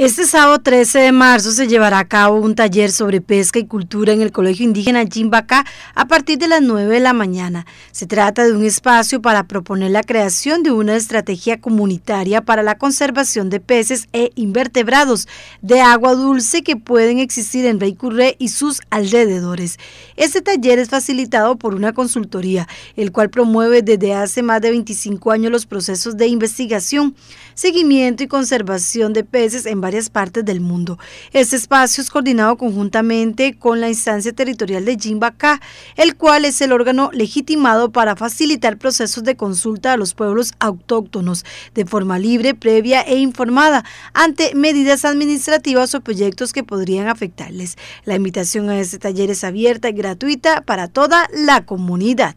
Este sábado 13 de marzo se llevará a cabo un taller sobre pesca y cultura en el Colegio Indígena Chimbacá a partir de las 9 de la mañana. Se trata de un espacio para proponer la creación de una estrategia comunitaria para la conservación de peces e invertebrados de agua dulce que pueden existir en Reycurré y sus alrededores. Este taller es facilitado por una consultoría, el cual promueve desde hace más de 25 años los procesos de investigación, seguimiento y conservación de peces en varias partes del mundo. Este espacio es coordinado conjuntamente con la instancia territorial de Jimbacá, el cual es el órgano legitimado para facilitar procesos de consulta a los pueblos autóctonos de forma libre, previa e informada ante medidas administrativas o proyectos que podrían afectarles. La invitación a este taller es abierta y gratuita para toda la comunidad.